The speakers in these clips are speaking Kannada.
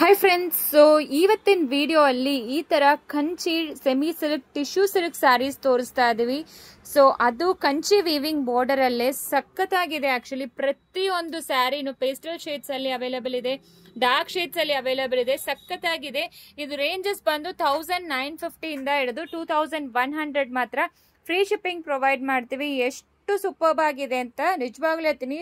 ಹಾಯ್ ಫ್ರೆಂಡ್ಸ್ ಸೊ ಇವತ್ತಿನ ವಿಡಿಯೋ ಅಲ್ಲಿ ಈ ತರ Kanchi semi silk tissue silk sarees ತೋರಿಸ್ತಾ ಇದೀವಿ ಸೊ ಅದು ಕಂಚಿ ವಿವಿಂಗ್ ಬಾರ್ಡರ್ ಅಲ್ಲೇ ಸಖತ್ತಾಗಿದೆ ಆಕ್ಚುಲಿ ಪ್ರತಿಯೊಂದು ಸ್ಯಾರಿನೂ ಪೇಸ್ಟಲ್ ಶೇಡ್ಸ್ ಅಲ್ಲಿ ಅವೈಲೇಬಲ್ ಇದೆ ಡಾರ್ಕ್ ಶೇಡ್ಸ್ ಅಲ್ಲಿ ಅವೈಲೇಬಲ್ ಇದೆ ಸಖತ್ತಾಗಿದೆ ಇದು ರೇಂಜಸ್ ಬಂದು ಥೌಸಂಡ್ ನೈನ್ ಇಂದ ಹಿಡಿದು ಟೂ ಥೌಸಂಡ್ ಒನ್ ಹಂಡ್ರೆಡ್ ಮಾತ್ರ ಫ್ರೀ ಶಿಪ್ಪಿಂಗ್ ಪ್ರೊವೈಡ್ ಮಾಡ್ತೀವಿ ಎಷ್ಟು ಅಷ್ಟು ಸೂಪರ್ಬ್ ಆಗಿದೆ ಅಂತ ನಿಜವಾಗ್ಲೂ ಹೇಳ್ತೀನಿ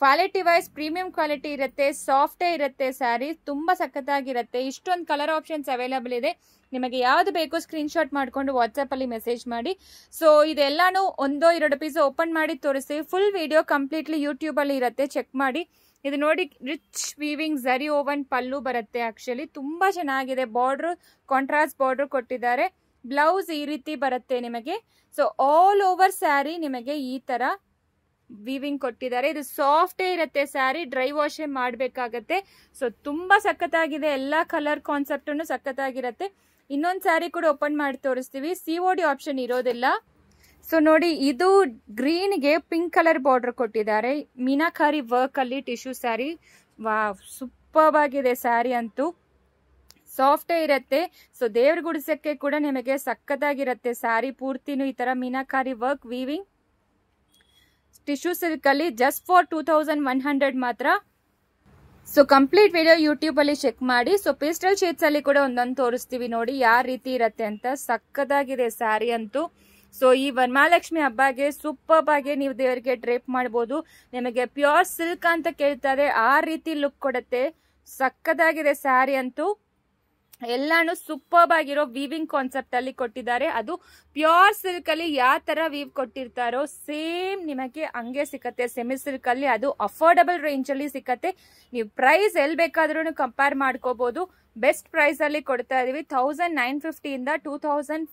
ಕ್ವಾಲಿಟಿ ವೈಸ್ ಪ್ರೀಮಿಯಂ ಕ್ವಾಲಿಟಿ ಇರುತ್ತೆ ಸಾಫ್ಟೇ ಇರುತ್ತೆ ಸ್ಯಾರಿ ತುಂಬ ಸಖತ್ತಾಗಿರುತ್ತೆ ಇಷ್ಟೊಂದು ಕಲರ್ ಆಪ್ಷನ್ಸ್ ಅವೈಲಬಲ್ ಇದೆ ನಿಮಗೆ ಯಾವ್ದು ಬೇಕೋ ಸ್ಕ್ರೀನ್ಶಾಟ್ ಮಾಡಿಕೊಂಡು ಅಲ್ಲಿ ಮೆಸೇಜ್ ಮಾಡಿ ಸೊ ಇದೆಲ್ಲಾನು ಒಂದೋ ಎರಡು ಪೀಸ್ ಓಪನ್ ಮಾಡಿ ತೋರಿಸಿ ಫುಲ್ ವಿಡಿಯೋ ಕಂಪ್ಲೀಟ್ಲಿ ಯೂಟ್ಯೂಬಲ್ಲಿ ಇರುತ್ತೆ ಚೆಕ್ ಮಾಡಿ ಇದು ನೋಡಿ rich weaving zari woven pallu ಬರುತ್ತೆ ಆ್ಯಕ್ಚುಲಿ ತುಂಬ ಚೆನ್ನಾಗಿದೆ ಬಾರ್ಡ್ರು ಕಾಂಟ್ರಾಸ್ಟ್ ಬಾರ್ಡ್ರು ಕೊಟ್ಟಿದ್ದಾರೆ ಬ್ಲೌಸ್ ಈ ರೀತಿ ಬರುತ್ತೆ ನಿಮಗೆ ಸೊ ಆಲ್ ಓವರ್ ಸ್ಯಾರಿ ನಿಮಗೆ ಈ ತರ ವೀವಿಂಗ್ ಕೊಟ್ಟಿದ್ದಾರೆ ಇದು ಸಾಫ್ಟೇ ಇರುತ್ತೆ ಸ್ಯಾರಿ ಡ್ರೈ ವಾಶೇ ಮಾಡಬೇಕಾಗತ್ತೆ ಸೊ ತುಂಬ ಸಖತ್ತಾಗಿದೆ ಎಲ್ಲ ಕಲರ್ ಕಾನ್ಸೆಪ್ಟನ್ನು ಸಖತ್ತಾಗಿರುತ್ತೆ ಇನ್ನೊಂದು ಸ್ಯಾರಿ ಕೂಡ ಓಪನ್ ಮಾಡಿ ತೋರಿಸ್ತೀವಿ ಸಿ ಒ ಡಿ ಆಪ್ಷನ್ ಇರೋದಿಲ್ಲ ಸೊ ನೋಡಿ ಇದು ಗ್ರೀನ್ಗೆ ಪಿಂಕ್ ಕಲರ್ ಬಾರ್ಡರ್ ಕೊಟ್ಟಿದ್ದಾರೆ ಮೀನಾಕಾರಿ ವರ್ಕ್ ಅಲ್ಲಿ ಟಿಶ್ಯೂ ಸ್ಯಾರಿ ವಾ ಸೂಪರ್ ಆಗಿದೆ ಸ್ಯಾರಿ ಅಂತೂ ಸಾಫ್ಟೇ ಇರುತ್ತೆ ಸೊ ದೇವ್ರ ಗುಡಿಸಕ್ಕೆ ಕೂಡ ನಿಮಗೆ ಸಕ್ಕತ್ತಾಗಿರುತ್ತೆ ಸ್ಯಾರಿ ಪೂರ್ತಿನೂ ಈ ತರ meenakari work weaving tissue silk ಅಲ್ಲಿ just for two thousand one hundred ಮಾತ್ರ ಸೊ ಕಂಪ್ಲೀಟ್ ವಿಡಿಯೋ ಯೂಟ್ಯೂಬ್ ಅಲ್ಲಿ ಚೆಕ್ ಮಾಡಿ ಸೊ ಪೇಸ್ಟಲ್ ಶೇಡ್ಸ್ ಅಲ್ಲಿ ಕೂಡ ಒಂದೊಂದು ತೋರಿಸ್ತೀವಿ ನೋಡಿ ಯಾವ ರೀತಿ ಇರತ್ತೆ ಅಂತ ಸಕ್ಕದಾಗಿದೆ ಸ್ಯಾರಿ ಅಂತೂ ಸೊ ಈ ವರಮಹಾಲಕ್ಷ್ಮಿ ಹಬ್ಬಗೆ ಸೂಪರ್ ಆಗಿ ನೀವು ದೇವರಿಗೆ ಡ್ರೇಪ್ ಮಾಡಬಹುದು ನಿಮಗೆ ಪ್ಯೂರ್ ಸಿಲ್ಕ್ ಅಂತ ಕೇಳ್ತಾರೆ ಆ ರೀತಿ ಲುಕ್ ಕೊಡುತ್ತೆ ಸಕ್ಕದಾಗಿದೆ ಸ್ಯಾರಿ ಅಂತೂ ಎಲ್ಲಾನು ಸೂಪರ್ಬ್ ಆಗಿರೋ ವೀವಿಂಗ್ ಕಾನ್ಸೆಪ್ಟ್ ಅಲ್ಲಿ ಕೊಟ್ಟಿದ್ದಾರೆ ಅದು ಪ್ಯೂರ್ ಸಿಲ್ಕ್ ಅಲ್ಲಿ ಯಾವ ತರ ವೀವ್ ಕೊಟ್ಟಿರ್ತಾರೋ ಸೇಮ್ ನಿಮಗೆ ಹಂಗೆ ಸಿಕ್ಕತ್ತೆ ಸೆಮಿ ಸಿಲ್ಕ್ ಅಲ್ಲಿ ಅದು ಅಫೋರ್ಡಬಲ್ ರೇಂಜ್ ಅಲ್ಲಿ ಸಿಕ್ಕತ್ತೆ ನೀವು ಪ್ರೈಸ್ ಎಲ್ಲಿ ಬೇಕಾದ್ರೂ ಕಂಪೇರ್ ಮಾಡ್ಕೋಬಹುದು ಬೆಸ್ಟ್ ಪ್ರೈಸ್ ಅಲ್ಲಿ ಕೊಡ್ತಾ ಇದೀವಿ ಥೌಸಂಡ್ ನೈನ್ ಫಿಫ್ಟಿಯಿಂದ ಟೂ ತೌಸಂಡ್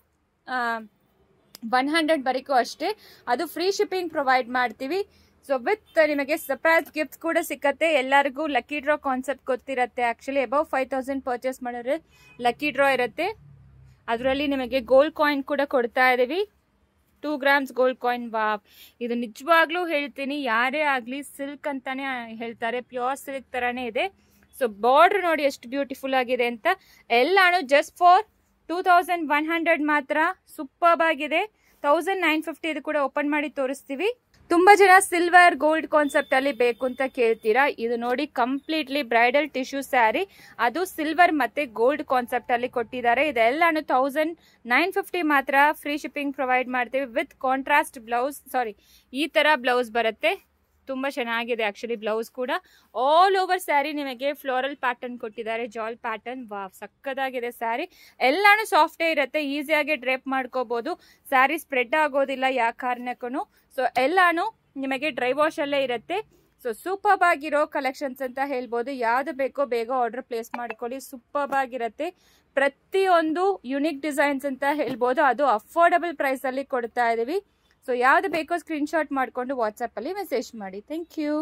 ಒನ್ ಹಂಡ್ರೆಡ್ ಬರೀಕು ಅಷ್ಟೇ ಅದು ಫ್ರೀ ಶಿಪ್ಪಿಂಗ್ ಪ್ರೊವೈಡ್ ಮಾಡ್ತೀವಿ ಸೊ ವಿತ್ ನಿಮಗೆ ಸರ್ಪ್ರೈಸ್ ಗಿಫ್ಟ್ ಕೂಡ ಸಿಕ್ಕತ್ತೆ ಎಲ್ಲರಿಗೂ ಲಕ್ಕಿ ಡ್ರಾ ಕಾನ್ಸೆಪ್ಟ್ ಗೊತ್ತಿರತ್ತೆ actually above five thousand purchase ಮಾಡಿದ್ರೆ ಲಕ್ಕಿ ಡ್ರಾ ಇರುತ್ತೆ ಅದರಲ್ಲಿ ನಿಮಗೆ ಗೋಲ್ಡ್ ಕಾಯಿನ್ ಕೂಡ ಕೊಡ್ತಾ ಇದ್ದೀವಿ ಟೂ ಗ್ರಾಮ್ಸ್ ಗೋಲ್ಡ್ ಕಾಯಿನ್ ವಾ ಇದು ನಿಜವಾಗ್ಲೂ ಹೇಳ್ತೀನಿ ಯಾರೇ ಆಗಲಿ ಸಿಲ್ಕ್ ಅಂತಾನೆ ಹೇಳ್ತಾರೆ ಪ್ಯೂರ್ ಸಿಲ್ಕ್ ಥರನೇ ಇದೆ ಸೊ ಬಾರ್ಡ್ರ್ ನೋಡಿ ಎಷ್ಟು ಬ್ಯೂಟಿಫುಲ್ ಆಗಿದೆ ಅಂತ ಎಲ್ಲಾನು just for two thousand one hundred ಮಾತ್ರ ಸೂಪರ್ಬ್ ಆಗಿದೆ ತೌಸಂಡ್ ನೈನ್ ಫಿಫ್ಟಿ ಇದು ಕೂಡ ಓಪನ್ ಮಾಡಿ ತೋರಿಸ್ತೀವಿ ತುಂಬಾ ಜನ ಸಿಲ್ವರ್ ಗೋಲ್ಡ್ ಕಾನ್ಸೆಪ್ಟ್ ಅಲ್ಲಿ ಬೇಕು ಅಂತ ಕೇಳ್ತೀರಾ ಇದು ನೋಡಿ ಕಂಪ್ಲೀಟ್ಲಿ ಬ್ರೈಡಲ್ ಟಿಶ್ಯೂ ಸ್ಯಾರಿ ಅದು ಸಿಲ್ವರ್ ಮತ್ತೆ ಗೋಲ್ಡ್ ಕಾನ್ಸೆಪ್ಟ್ ಅಲ್ಲಿ ಕೊಟ್ಟಿದ್ದಾರೆ ಇದೆಲ್ಲಾನು ತೌಸಂಡ್ ನೈನ್ ಫಿಫ್ಟಿ ಮಾತ್ರ ಫ್ರೀ ಶಿಪ್ಪಿಂಗ್ ಪ್ರೊವೈಡ್ ಮಾಡ್ತೀವಿ ವಿತ್ ಕಾಂಟ್ರಾಸ್ಟ್ ಬ್ಲೌಸ್ ಸಾರಿ ಈ ತರ ಬ್ಲೌಸ್ ಬರುತ್ತೆ ತುಂಬ ಚೆನ್ನಾಗಿದೆ ಆ್ಯಕ್ಚುಲಿ ಬ್ಲೌಸ್ ಕೂಡ ಆಲ್ ಓವರ್ ಸ್ಯಾರಿ ನಿಮಗೆ ಫ್ಲೋರಲ್ ಪ್ಯಾಟರ್ನ್ ಕೊಟ್ಟಿದ್ದಾರೆ ಜಾಲ್ ಪ್ಯಾಟರ್ನ್ ವಾ ಸಕ್ಕದಾಗಿದೆ ಸ್ಯಾರಿ ಎಲ್ಲಾನು ಸಾಫ್ಟೇ ಇರುತ್ತೆ ಈಸಿಯಾಗಿ ಡ್ರೈಪ್ ಮಾಡ್ಕೋಬಹುದು ಸ್ಯಾರಿ ಸ್ಪ್ರೆಡ್ ಆಗೋದಿಲ್ಲ ಯಾವ ಕಾರಣಕ್ಕೂ ಸೊ ಎಲ್ಲಾನು ನಿಮಗೆ ಡ್ರೈ ವಾಶಲ್ಲೇ ಇರುತ್ತೆ ಸೊ ಸೂಪರ್ ಆಗಿರೋ ಕಲೆಕ್ಷನ್ಸ್ ಅಂತ ಹೇಳ್ಬೋದು ಯಾವ್ದು ಬೇಕೋ ಬೇಗ ಆರ್ಡರ್ ಪ್ಲೇಸ್ ಮಾಡ್ಕೊಳ್ಳಿ ಸೂಪರ್ ಆಗಿರುತ್ತೆ ಪ್ರತಿಯೊಂದು ಯುನಿಕ್ ಡಿಸೈನ್ಸ್ ಅಂತ ಹೇಳ್ಬೋದು ಅದು ಅಫೋರ್ಡಬಲ್ ಪ್ರೈಸಲ್ಲಿ ಕೊಡ್ತಾ ಇದ್ದೀವಿ ಸೊ ಯಾವ್ದು ಬೇಕೋ ಸ್ಕ್ರೀನ್ಶಾಟ್ ಮಾಡಿಕೊಂಡು ವಾಟ್ಸಪ್ಪಲ್ಲಿ ಮೆಸೇಜ್ ಮಾಡಿ ಥ್ಯಾಂಕ್ ಯು